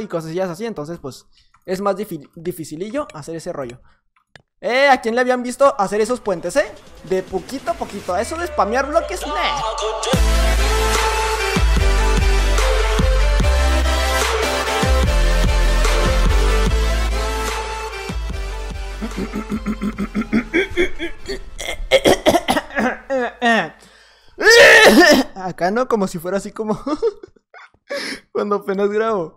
y cosillas así, entonces pues es más dificilillo hacer ese rollo. Eh, ¿a quién le habían visto hacer esos puentes, eh? De poquito a poquito, eso de spamear bloques, nah. Acá no, como si fuera así como cuando apenas grabo.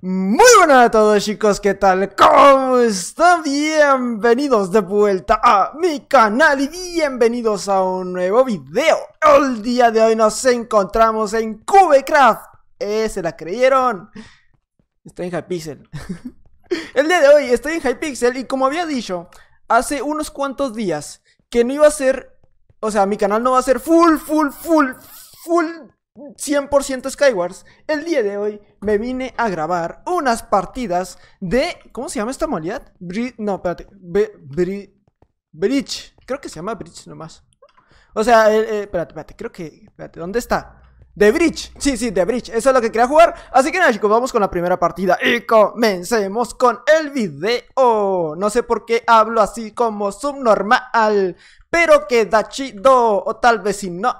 Muy buenas a todos chicos, ¿qué tal? ¿Cómo están? Bienvenidos de vuelta a mi canal y bienvenidos a un nuevo video El día de hoy nos encontramos en Cubecraft eh, ¿Se la creyeron? Estoy en Hypixel El día de hoy estoy en Hypixel y como había dicho hace unos cuantos días que no iba a ser... O sea, mi canal no va a ser full, full, full, 100% Skywars, el día de hoy me vine a grabar unas partidas de... ¿Cómo se llama esta modalidad? no, espérate. bridge. Creo que se llama Bridge nomás. O sea, eh, eh, espérate, espérate. Creo que... ¿dónde está? De Bridge. Sí, sí, de Bridge. Eso es lo que quería jugar. Así que nada, chicos, vamos con la primera partida. Y comencemos con el video. No sé por qué hablo así como subnormal. Pero queda chido. O tal vez si no.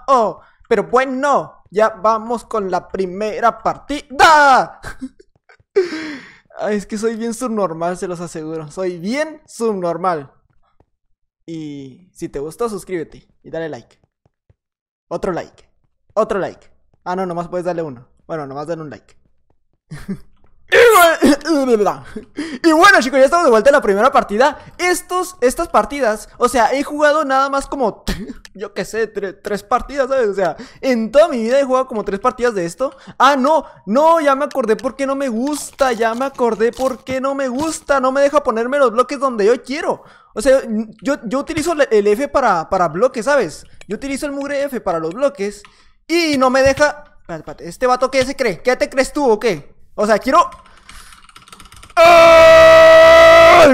Pero bueno, pues ya vamos con la primera partida. Ay, es que soy bien subnormal, se los aseguro. Soy bien subnormal. Y si te gustó, suscríbete y dale like. Otro like. Otro like. Ah, no, nomás puedes darle uno. Bueno, nomás dale un like. Y bueno chicos, ya estamos de vuelta en la primera partida Estos, estas partidas O sea, he jugado nada más como Yo qué sé, tres partidas, ¿sabes? O sea, en toda mi vida he jugado como tres partidas de esto Ah, no, no, ya me acordé porque no me gusta Ya me acordé por qué no me gusta No me deja ponerme los bloques donde yo quiero o sea, yo, utilizo el F para, para bloques, ¿sabes? Yo utilizo el mugre F para los bloques Y no me deja... Este vato, ¿qué se cree? ¿Qué te crees tú o qué? O sea, quiero...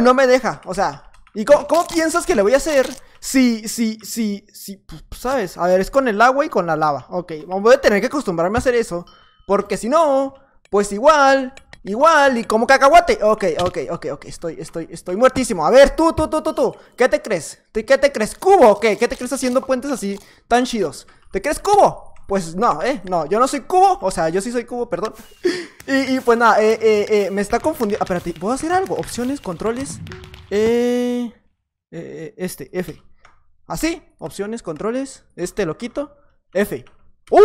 No me deja, o sea... ¿Y cómo, piensas que le voy a hacer? Si, si, si, si... Pues, pues, ¿Sabes? A ver, es con el agua y con la lava. Ok, voy a tener que acostumbrarme a hacer eso. Porque si no, pues igual... Igual, y como cacahuate. Ok, ok, ok, ok. Estoy, estoy, estoy muertísimo. A ver, tú, tú, tú, tú, tú. ¿Qué te crees? ¿Qué te crees? ¿Cubo? Ok, ¿qué te crees haciendo puentes así tan chidos? ¿Te crees cubo? Pues no, eh, no, yo no soy cubo, o sea, yo sí soy cubo, perdón. Y, y pues nada, eh, eh, eh, me está confundiendo. Ah, espérate, ¿puedo hacer algo? Opciones, controles. este, F. Así, opciones, controles. Este lo quito. F. ¡Uh!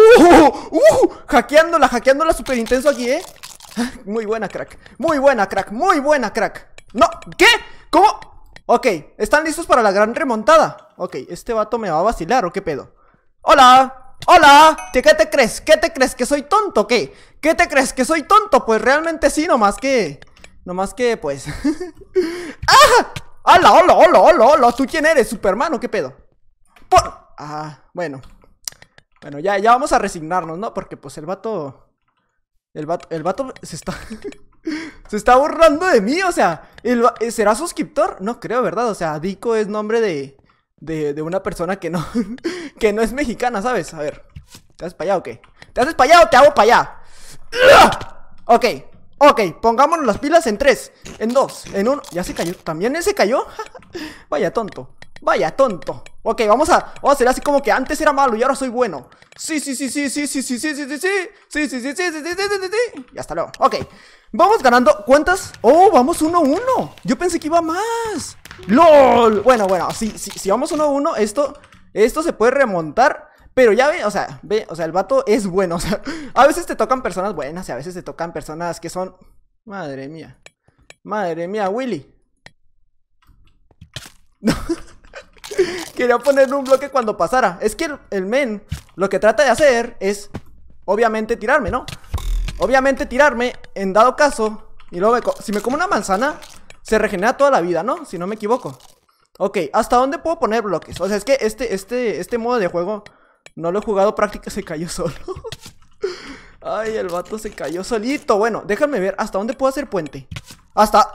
¡Uh! Hackeándola, hackeándola súper intenso aquí, ¿eh? Muy buena, crack. Muy buena, crack. Muy buena, crack. No, ¿qué? ¿Cómo? Ok, ¿están listos para la gran remontada? Ok, este vato me va a vacilar o qué pedo. ¡Hola! ¡Hola! ¿Qué te crees? ¿Qué te crees? ¿Que soy tonto o qué? ¿Qué te crees? ¿Que soy tonto? Pues realmente sí, nomás que... Nomás que, pues... ¡Ah! ¡Hola, hola, hola, hola, hola! ¿Tú quién eres, Superman o qué pedo? Ah, bueno. Bueno, ya, ya vamos a resignarnos, ¿no? Porque, pues, el vato... El vato, el vato se está... se está burlando de mí, o sea... ¿Será suscriptor? No creo, ¿verdad? O sea, Dico es nombre de... De, de una persona que no... que no es mexicana, ¿sabes? A ver... ¿Te haces para o qué? ¿Te haces para te hago para allá? Ok, ok, pongámonos las pilas en tres, en dos, en uno. ¿Ya se cayó? ¿También ese cayó? Vaya tonto. Vaya tonto. Ok, vamos a, vamos a hacer así como que antes era malo y ahora soy bueno. Sí, sí, sí, sí, sí, sí, sí, sí, sí, sí, sí, sí, sí, sí, sí, sí, sí, sí, sí, Y hasta luego. Ok. Vamos ganando. ¿Cuántas? Oh, vamos 1-1. Yo pensé que iba más. ¡LOL! Bueno, bueno, si, si, si vamos 1-1, esto, esto se puede remontar pero ya ve, o sea, ve, o sea, el vato es bueno. O sea, a veces te tocan personas buenas y a veces te tocan personas que son. Madre mía. Madre mía, Willy. Quería ponerle un bloque cuando pasara. Es que el, men lo que trata de hacer es, obviamente, tirarme, ¿no? Obviamente tirarme, en dado caso. Y luego, si me como una manzana, se regenera toda la vida, ¿no? Si no me equivoco. Ok, ¿hasta dónde puedo poner bloques? O sea, es que este, este, este modo de juego no lo he jugado práctica, se cayó solo. Ay, el vato se cayó solito. Bueno, déjame ver hasta dónde puedo hacer puente. Hasta...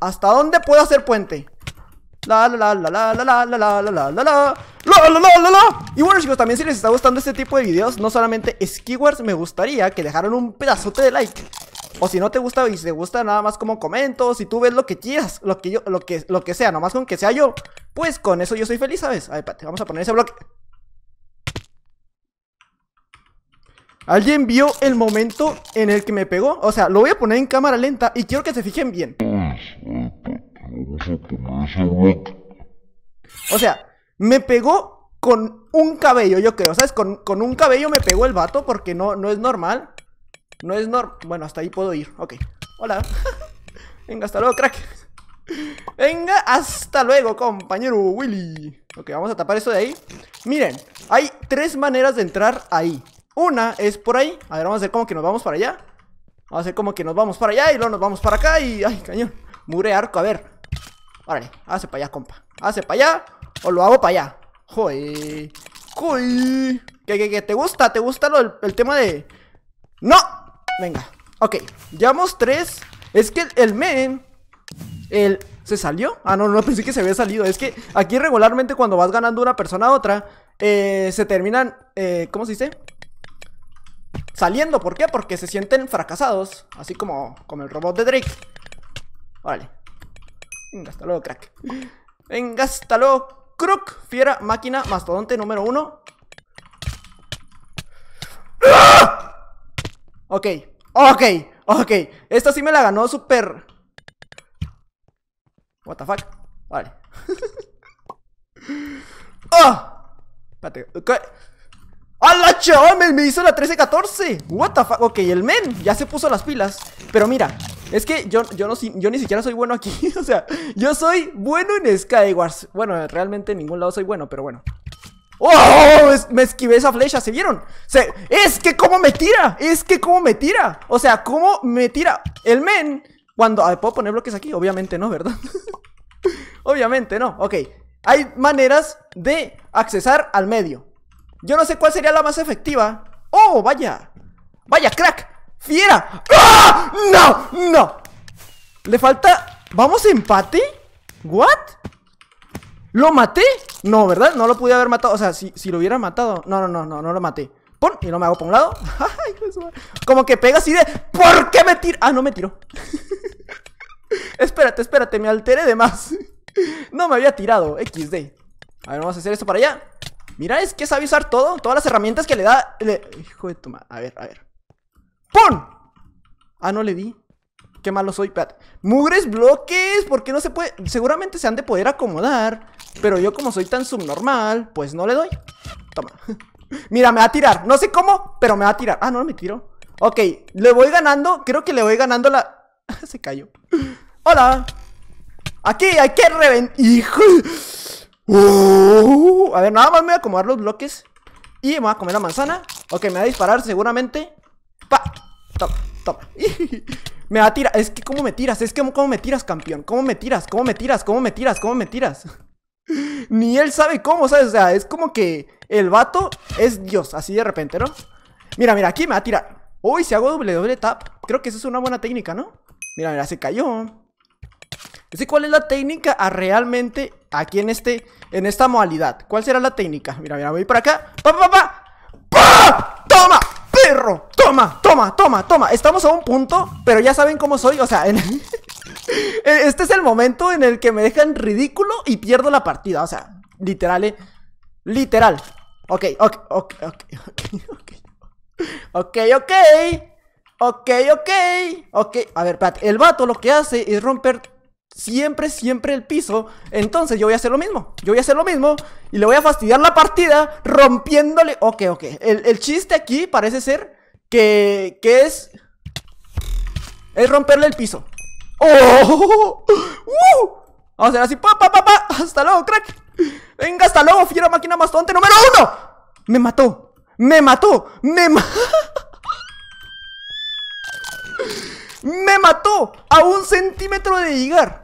¿Hasta dónde puedo hacer puente? La la la la la la la la la la la la la la la la Y bueno chicos, también si les está gustando este tipo de videos, no solamente Skewars, me gustaría que dejaran un pedazote de like. O si no te gusta y si te gusta nada más como comento, si tú ves lo que quieras, lo que yo, lo que, lo que sea, nomás con que sea yo, pues con eso yo soy feliz, ¿sabes? A ver, vamos a poner ese bloque. ¿Alguien vio el momento en el que me pegó? O sea, lo voy a poner en cámara lenta y quiero que se fijen bien. O sea, me pegó con un cabello, yo creo, ¿sabes? Con, con un cabello me pegó el vato porque no, no es normal. No es normal. Bueno, hasta ahí puedo ir. Ok. Hola. Venga, hasta luego, crack. Venga, hasta luego, compañero Willy. Ok, vamos a tapar eso de ahí. Miren, hay tres maneras de entrar ahí. Una es por ahí. A ver, vamos a hacer como que nos vamos para allá. Vamos a hacer como que nos vamos para allá y luego nos vamos para acá y... ¡Ay, cañón! Mure arco, a ver. Órale, hace para allá, compa. Hace para allá o lo hago para allá. Joder. Joder. ¿Qué, qué, qué? ¿Te gusta? ¿Te gusta el, tema de...? ¡No! Venga. Ok, llevamos tres. Es que el, men... El... ¿Se salió? Ah, no, no pensé que se había salido. Es que aquí regularmente cuando vas ganando una persona a otra, eh, se terminan... Eh, ¿Cómo se dice? saliendo. ¿Por qué? Porque se sienten fracasados, así como, como el robot de Drake. Vale Venga, hasta luego, crack. Venga, hasta luego, crook. Fiera, máquina, mastodonte número uno. ¡Ah! Ok, ok, ok. Esta sí me la ganó súper... What the fuck. Vale. ¡Oh! ¡Ah! Espérate. Okay. ¡A la chaval! Me hizo la 13-14 What the Ok, el men ya se puso las pilas Pero mira es que yo, yo, no, yo ni siquiera soy bueno aquí O sea, yo soy bueno en Skywars Bueno, realmente en ningún lado soy bueno, pero bueno ¡Oh! me esquivé esa flecha, ¿se vieron? es que cómo me tira Es que cómo me tira O sea, cómo me tira El men Cuando... Ah, ¿Puedo poner bloques aquí? Obviamente no, ¿verdad? Obviamente no, ok Hay maneras de accesar al medio yo no sé cuál sería la más efectiva. ¡Oh, vaya! ¡Vaya, crack! ¡Fiera! ¡Ah! ¡No! ¡No! Le falta... ¿Vamos a empate? ¿What? ¿Lo maté? No, ¿verdad? No lo pude haber matado. O sea, si, si lo hubiera matado... No, no, no, no, no lo maté. Pon, y no me hago por un lado. Como que pega así de... ¿Por qué me tiró? Ah, no me tiró. espérate, espérate, me alteré de más. no me había tirado. XD. A ver, vamos a hacer esto para allá. Mira, es que sabe usar todo, todas las herramientas que le da. Hijo de toma A ver, a ver. ¡Pum! Ah, no le di. Qué malo soy, Pat. Mugres bloques, ¿por qué no se puede? Seguramente se han de poder acomodar. Pero yo, como soy tan subnormal, pues no le doy. Toma. Mira, me va a tirar. No sé cómo, pero me va a tirar. Ah, no, me tiro. Ok, le voy ganando. Creo que le voy ganando la. se cayó. Hola. Aquí hay que reventar. Hijo. Uh, a ver, nada más me voy a acomodar los bloques. Y me voy a comer la manzana. Ok, me va a disparar seguramente. Pa. Toma, me va a tirar. Es que, ¿cómo me tiras? Es que, ¿cómo me tiras, campeón? ¿Cómo me tiras? ¿Cómo me tiras? ¿Cómo me tiras? ¿Cómo me tiras? Ni él sabe cómo, ¿sabes? O sea, es como que el vato es Dios, así de repente, ¿no? Mira, mira, aquí me va a tirar. Uy, si hago doble doble tap, creo que eso es una buena técnica, ¿no? Mira, mira, se cayó. ¿cuál es la técnica a realmente aquí en este en esta modalidad? ¿Cuál será la técnica? Mira, mira, voy para acá. ¡Pa, pa, pa! ¡Pa! ¡Toma! ¡Perro! ¡Toma! ¡Toma! ¡Toma! ¡Toma! Estamos a un punto, pero ya saben cómo soy. O sea, e, este es el momento en el que me dejan ridículo y pierdo la partida. O sea, literal, eh. Literal. Ok, ok, ok, ok, ok, ok. Ok, ok. Ok, ok. Ok. A ver, espérate. El vato lo que hace es romper siempre, siempre el piso, entonces yo voy a hacer lo mismo. Yo voy a hacer lo mismo y le voy a fastidiar la partida rompiéndole... Ok, ok. El, chiste aquí parece ser que, que es... Es romperle el piso. ¡Oh! ¡Uh! Vamos a hacer así, pa, pa, Hasta luego, crack. Venga, hasta luego, fiera máquina tonta número uno. Me mató. Me mató. Me mató. Me mató a un centímetro de llegar.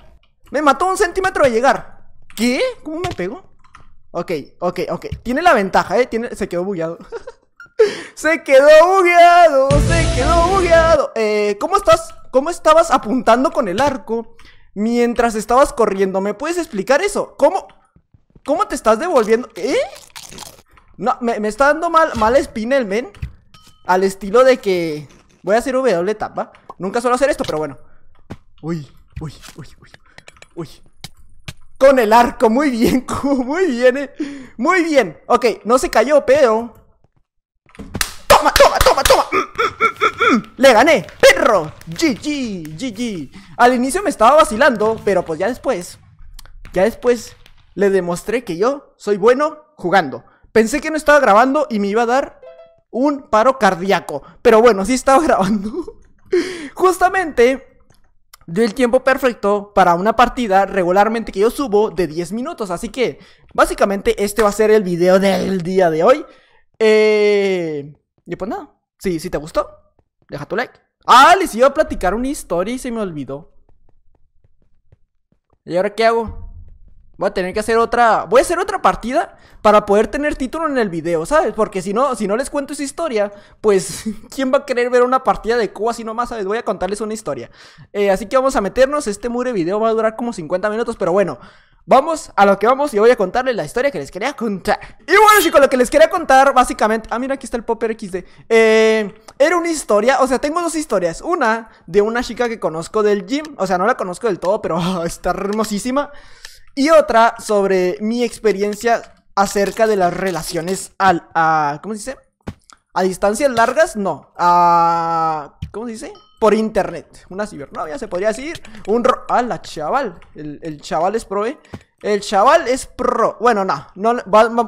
Me mató un centímetro de llegar. ¿Qué? ¿Cómo me pegó? Ok, ok, ok. Tiene la ventaja, ¿eh? Tiene... Se quedó bugueado. se quedó bugueado, se quedó bugueado. Eh, ¿Cómo estás? ¿Cómo estabas apuntando con el arco mientras estabas corriendo? ¿Me puedes explicar eso? ¿Cómo? ¿Cómo te estás devolviendo? ¿Eh? No, me, está dando mal, Mal espina el men. Al estilo de que... Voy a hacer W tapa. Nunca suelo hacer esto, pero bueno. Uy, uy, uy, uy. Con el arco, muy bien, muy bien, eh. Muy bien. Ok, no se cayó, pero... ¡Toma, toma, toma, toma! Mm, mm, mm, ¡Le gané! ¡Perro! ¡GG! ¡GG! Al inicio me estaba vacilando, pero pues ya después... Ya después le demostré que yo soy bueno jugando. Pensé que no estaba grabando y me iba a dar un paro cardíaco. Pero bueno, sí estaba grabando. Justamente el tiempo perfecto para una partida regularmente que yo subo de 10 minutos. Así que, básicamente, este va a ser el video del día de hoy. Eh, y pues nada, si, si te gustó, deja tu like. Ah, les iba a platicar una historia y se me olvidó. ¿Y ahora qué hago? Voy a tener que hacer otra. Voy a hacer otra partida para poder tener título en el video, ¿sabes? Porque si no, si no les cuento esa historia, pues ¿quién va a querer ver una partida de Cuba si no ¿sabes? Voy a contarles una historia. Eh, así que vamos a meternos. Este mure video va a durar como 50 minutos, pero bueno. Vamos a lo que vamos y voy a contarles la historia que les quería contar. Y bueno, chicos, lo que les quería contar básicamente... Ah, mira, aquí está el Popper XD. Eh, era una historia, o sea, tengo dos historias. Una de una chica que conozco del gym. O sea, no la conozco del todo, pero está hermosísima. Y otra sobre mi experiencia acerca de las relaciones al, a, ¿cómo se dice? A distancias largas, no. A, ¿cómo se dice? Por internet. Una cibernovia, se podría decir. Un... Ro ah, la chaval! El, chaval es pro, ¿eh? El chaval es pro. Bueno, no. no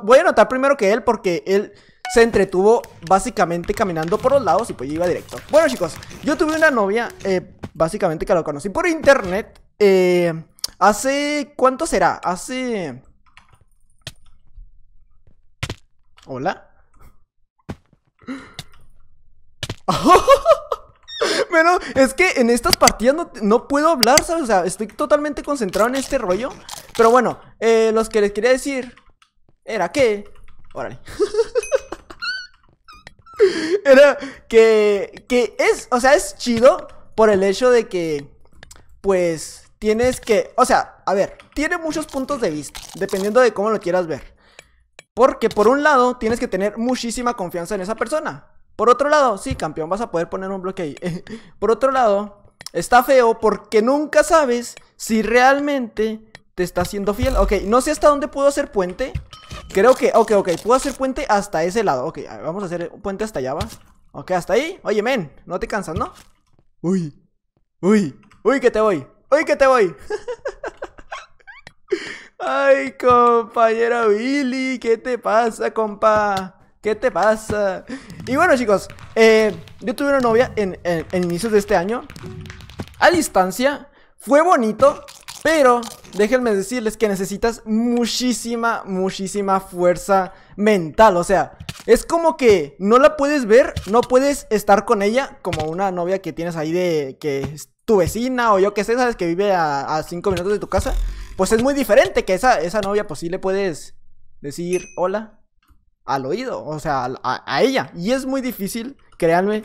voy a anotar primero que él porque él se entretuvo básicamente caminando por los lados y pues iba directo. Bueno, chicos, yo tuve una novia, eh, básicamente que lo conocí por internet. Eh, Hace... ¿Cuánto será? Hace... ¿Hola? Bueno, es que en estas partidas no, puedo hablar, ¿sabes? O sea, estoy totalmente concentrado en este rollo Pero bueno, eh, los que les quería decir Era que... Órale Era que... Que es... O sea, es chido por el hecho de que... Pues tienes que, o sea, a ver, tiene muchos puntos de vista, dependiendo de cómo lo quieras ver. Porque por un lado, tienes que tener muchísima confianza en esa persona. Por otro lado, sí, campeón, vas a poder poner un bloque ahí. por otro lado, está feo porque nunca sabes si realmente te está siendo fiel. Ok, no sé hasta dónde puedo hacer puente. Creo que, ok, ok, puedo hacer puente hasta ese lado. Ok, vamos a hacer un puente hasta allá, ¿va? Ok, hasta ahí. Oye, men, no te cansas, ¿no? Uy, uy, uy, que te voy. ¡Oye, que te voy! Ay, compañero Billy, ¿qué te pasa, compa? ¿Qué te pasa? Y bueno, chicos, eh, yo tuve una novia en, inicios de este año. A distancia, fue bonito, pero déjenme decirles que necesitas muchísima, muchísima fuerza mental. O sea, es como que no la puedes ver, no puedes estar con ella como una novia que tienes ahí de que vecina o yo que sé, sabes que vive a, a cinco minutos de tu casa, pues es muy diferente que esa, esa novia, pues sí le puedes decir hola al oído, o sea, a, ella. Y es muy difícil, créanme.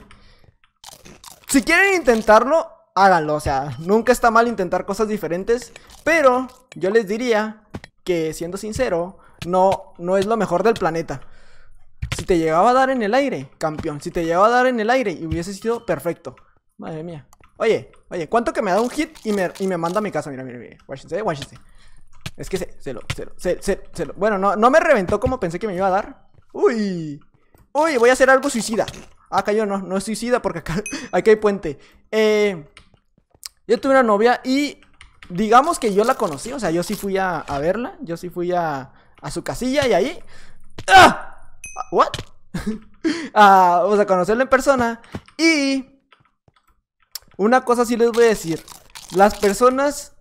Si quieren intentarlo, háganlo. O sea, nunca está mal intentar cosas diferentes, pero yo les diría que, siendo sincero, no, no es lo mejor del planeta. Si te llegaba a dar en el aire, campeón, si te llegaba a dar en el aire, y hubiese sido perfecto. Madre mía. Oye, oye, ¿cuánto que me da un hit y me, y me manda a mi casa? Mira, mira, mira. Guáchense, guáchense. Es que se, se lo, se lo, se, lo. Bueno, no, me reventó como pensé que me iba a dar. Uy. Uy, voy a hacer algo suicida. Acá ah, yo no, no es suicida porque acá, acá hay puente. Eh, yo tuve una novia y digamos que yo la conocí, o sea, yo sí fui a, verla, yo sí fui a, a su casilla y ahí... ¡Ah! ¿What? ah, a conocerla en persona y una cosa sí les voy a decir. Las personas,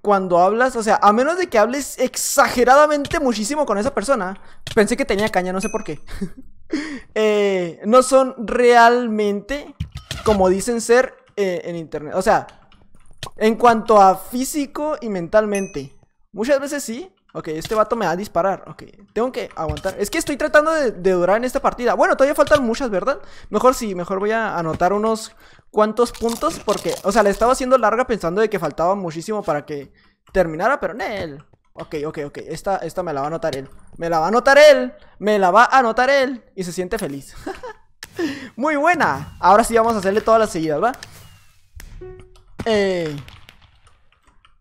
cuando hablas, o sea, a menos de que hables exageradamente muchísimo con esa persona, pensé que tenía caña, no sé por qué. Eh, no son realmente como dicen ser eh, en internet. O sea, en cuanto a físico y mentalmente. Muchas veces sí, Ok, este vato me va a disparar. Ok, tengo que aguantar. Es que estoy tratando de, durar en esta partida. Bueno, todavía faltan muchas, ¿verdad? Mejor sí, mejor voy a anotar unos cuantos puntos. Porque, o sea, le estaba haciendo larga pensando de que faltaba muchísimo para que terminara, pero Nel. Ok, ok, ok. Esta, esta me la va a anotar él. Me la va a anotar él. Me la va a anotar él. Y se siente feliz. Muy buena. Ahora sí vamos a hacerle todas las seguidas, ¿va? Eh...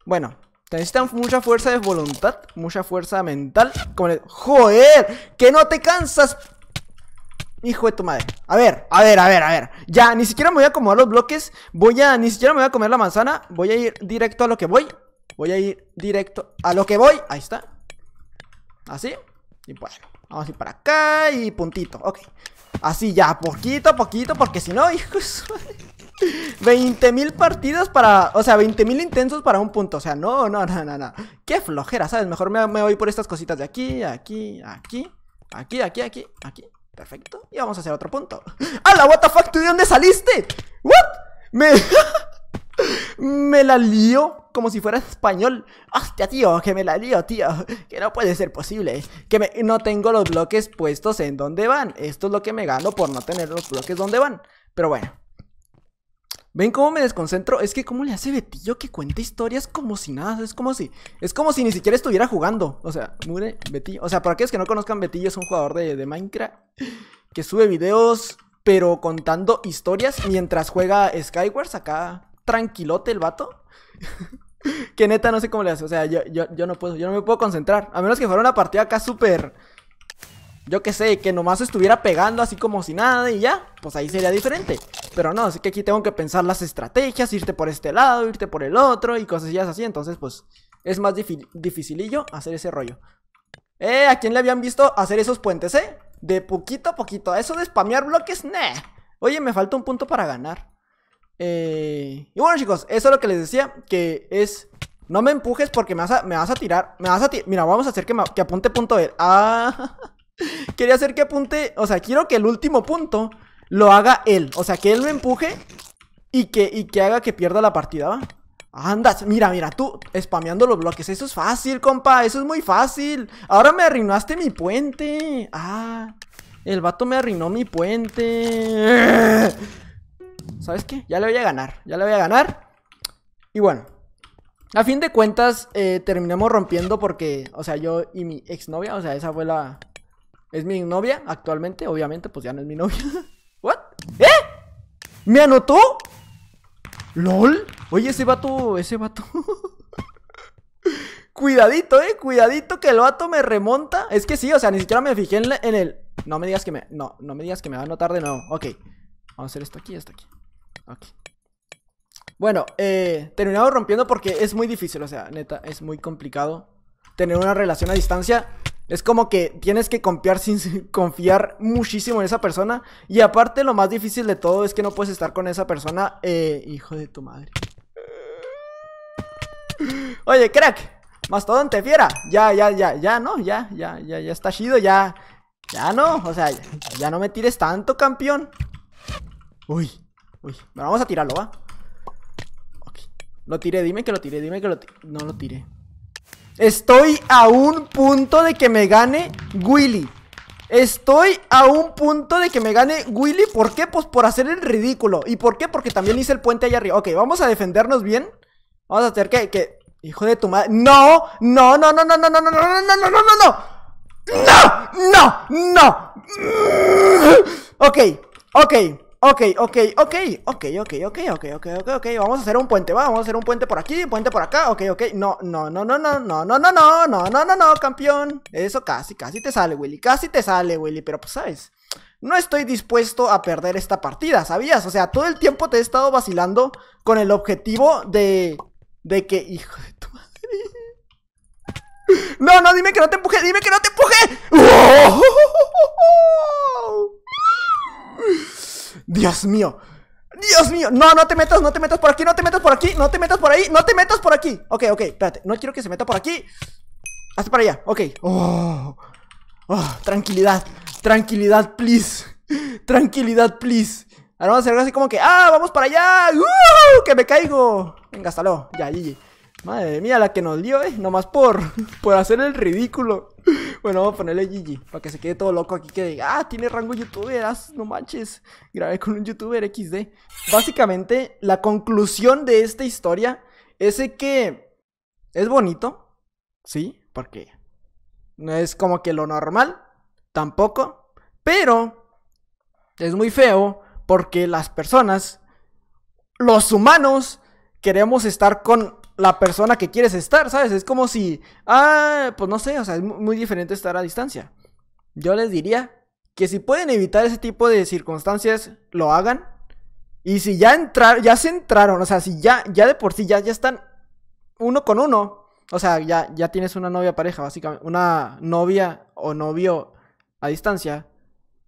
Bueno, necesitan mucha fuerza de voluntad, mucha fuerza mental. Como ¡Joder! ¡Que no te cansas! Hijo de tu madre. A ver, a ver, a ver, a ver. Ya, ni siquiera me voy a acomodar los bloques. Voy a, ni siquiera me voy a comer la manzana. Voy a ir directo a lo que voy. Voy a ir directo a lo que voy. Ahí está. Así. Y pues. vamos a ir para acá y puntito. Ok. Así ya, poquito a poquito, porque si no, hijos. 20.000 mil partidas para. O sea, 20.000 mil intensos para un punto. O sea, no, no, no, no, no. Qué flojera, ¿sabes? Mejor me, voy por estas cositas de aquí, aquí, aquí, aquí, aquí, aquí, aquí. Perfecto. Y vamos a hacer otro punto. ¡Hala, ¡Ah, what the fuck! ¿Tú de dónde saliste? ¿What? Me. me la lío como si fuera español. Hostia, tío, que me la lío, tío. Que no puede ser posible. Que no tengo los bloques puestos en donde van. Esto es lo que me gano por no tener los bloques donde van. Pero bueno. ¿Ven cómo me desconcentro? Es que cómo le hace Betillo que cuente historias como si nada, es como si es como si ni siquiera estuviera jugando. O sea, mure Betillo, o sea, para aquellos que no conozcan Betillo es un jugador de, Minecraft que sube videos pero contando historias mientras juega Skywars acá tranquilote el vato. que neta no sé cómo le hace, o sea, yo, yo, no puedo, yo no me puedo concentrar, a menos que fuera una partida acá súper yo que sé, que nomás estuviera pegando así como si nada y ya, pues ahí sería diferente. Pero no, así que aquí tengo que pensar las estrategias, irte por este lado, irte por el otro y cosas así. Entonces, pues es más dificilillo hacer ese rollo. Eh, ¿a quién le habían visto hacer esos puentes, eh? De poquito a poquito. Eso de spamear bloques, nah. Oye, me falta un punto para ganar. Eh... Y bueno, chicos, eso es lo que les decía, que es... No me empujes porque me vas a, me vas a tirar, me vas a Mira, vamos a hacer que, apunte punto él. Ah... Quería hacer que apunte, o sea, quiero que el último punto lo haga él. O sea, que él lo empuje y que, y que haga que pierda la partida, Andas, mira, mira, tú spameando los bloques. Eso es fácil, compa. Eso es muy fácil. Ahora me arruinaste mi puente. Ah, el vato me arruinó mi puente. ¿Sabes qué? Ya le voy a ganar. Ya le voy a ganar. Y bueno, a fin de cuentas, eh, terminamos rompiendo porque, o sea, yo y mi exnovia, o sea, esa fue la, es mi novia actualmente, obviamente, pues ya no es mi novia. ¿What? ¿Eh? ¿Me anotó? ¿Lol? Oye, ese vato, ese vato. Cuidadito, eh, cuidadito que el vato me remonta. Es que sí, o sea, ni siquiera me fijé en, el. No me digas que me. No, no me digas que me va a anotar de nuevo. Ok. Vamos a hacer esto aquí, esto aquí. Ok. Bueno, eh, terminamos rompiendo porque es muy difícil, o sea, neta, es muy complicado tener una relación a distancia es como que tienes que confiar, sin, confiar muchísimo en esa persona. Y aparte, lo más difícil de todo es que no puedes estar con esa persona. Eh, hijo de tu madre. Oye, crack. te fiera. Ya, ya, ya, ya, no, ya, ya, ya, ya está chido, ya. Ya no, o sea, ya, no me tires tanto, campeón. Uy, uy. Bueno, vamos a tirarlo, ¿va? Ok. Lo tiré, dime que lo tiré, dime que lo tiré. No lo tiré. Estoy a un punto de que me gane Willy. Estoy a un punto de que me gane Willy. ¿Por qué? Pues por hacer el ridículo. ¿Y por qué? Porque también hice el puente allá arriba. Ok, vamos a defendernos bien. Vamos a hacer que... que... Hijo de tu madre. No, no, no, no, no, no, no, no, no, no, no, no, no, no. No, no, no. Ok, ok. Ok, ok, ok, ok, ok, ok, ok, ok, ok, ok, vamos a hacer un puente, va, vamos a hacer un puente por aquí, Un puente por acá, ok, ok, no, no, no, no, no, no, no, no, no, no, no, no, no, campeón, eso casi, casi te sale, Willy, casi te sale, Willy, pero pues, ¿sabes? No estoy dispuesto a perder esta partida, ¿sabías? O sea, todo el tiempo te he estado vacilando con el objetivo de, de que, hijo de tu madre, no, no, dime que no te empuje, dime que no te empuje, Dios mío. Dios mío, no, no te metas, no te metas por aquí, no te metas por aquí, no te metas por ahí, no te metas por aquí. Ok, ok, espérate, no quiero que se meta por aquí. Hasta para allá, ok. Oh. Oh, tranquilidad, tranquilidad, please. Tranquilidad, please. Ahora vamos a hacer así como que, ah, vamos para allá, uh, que me caigo. Venga, hasta luego, ya, GG. Madre mía, la que nos dio, eh, nomás por, por hacer el ridículo. Bueno, vamos a ponerle GG, para que se quede todo loco aquí que diga, ah, tiene rango youtuber, ah, no manches, grabé con un youtuber XD. Básicamente, la conclusión de esta historia es que es bonito, ¿sí? Porque no es como que lo normal, tampoco, pero es muy feo porque las personas, los humanos, queremos estar con la persona que quieres estar, ¿sabes? Es como si, ah, pues no sé, o sea, es muy diferente estar a distancia. Yo les diría que si pueden evitar ese tipo de circunstancias, lo hagan. Y si ya entraron, ya se entraron, o sea, si ya, ya de por sí ya, ya están uno con uno, o sea, ya, ya tienes una novia pareja, básicamente, una novia o novio a distancia,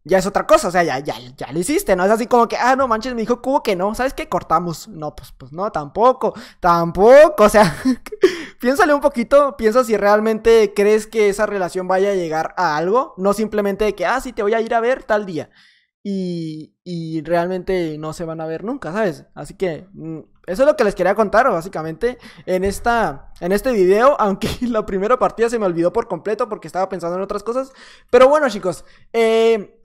ya es otra cosa, o sea, ya, ya, ya lo hiciste, ¿no? Es así como que, ah, no manches, me dijo Cubo que no, ¿sabes qué? Cortamos. No, pues, pues no, tampoco, tampoco, o sea, piénsale un poquito, piensa si realmente crees que esa relación vaya a llegar a algo, no simplemente que, ah, sí, te voy a ir a ver tal día. Y, y realmente no se van a ver nunca, ¿sabes? Así que mm, eso es lo que les quería contar, básicamente, en, esta, en este video, aunque la primera partida se me olvidó por completo porque estaba pensando en otras cosas. Pero bueno, chicos, eh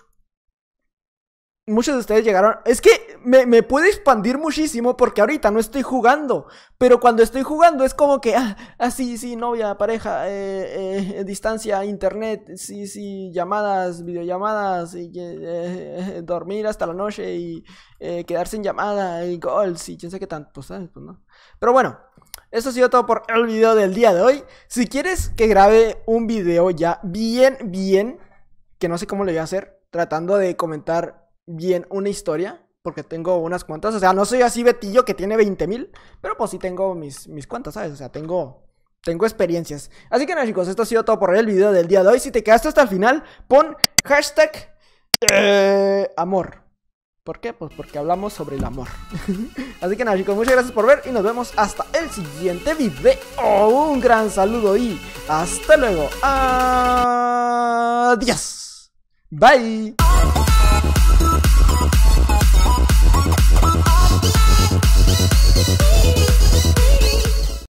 muchos de ustedes llegaron. Es que me, puede expandir muchísimo porque ahorita no estoy jugando. Pero cuando estoy jugando es como que, ah, ah sí, sí, novia, pareja, eh, eh, eh, distancia, internet, sí, sí, llamadas, videollamadas, y, dormir hasta la noche y quedarse en llamada, y gol, sí, quién sabe qué tanto, pues, ¿sabes? Pues, pero bueno. Eso ha sido todo por el video del día de hoy. Si quieres que grabe un video ya bien, bien, que no sé cómo lo voy a hacer, tratando de comentar bien una historia, porque tengo unas cuantas. O sea, no soy así Betillo que tiene 20 mil, pero pues sí tengo mis, mis cuantas, ¿sabes? O sea, tengo, tengo experiencias. Así que nada, chicos, esto ha sido todo por el video del día de hoy. Si te quedaste hasta el final, pon hashtag eh, amor. ¿Por qué? Pues porque hablamos sobre el amor. así que nada, chicos, muchas gracias por ver y nos vemos hasta el siguiente video. un gran saludo y hasta luego. Adiós. Bye.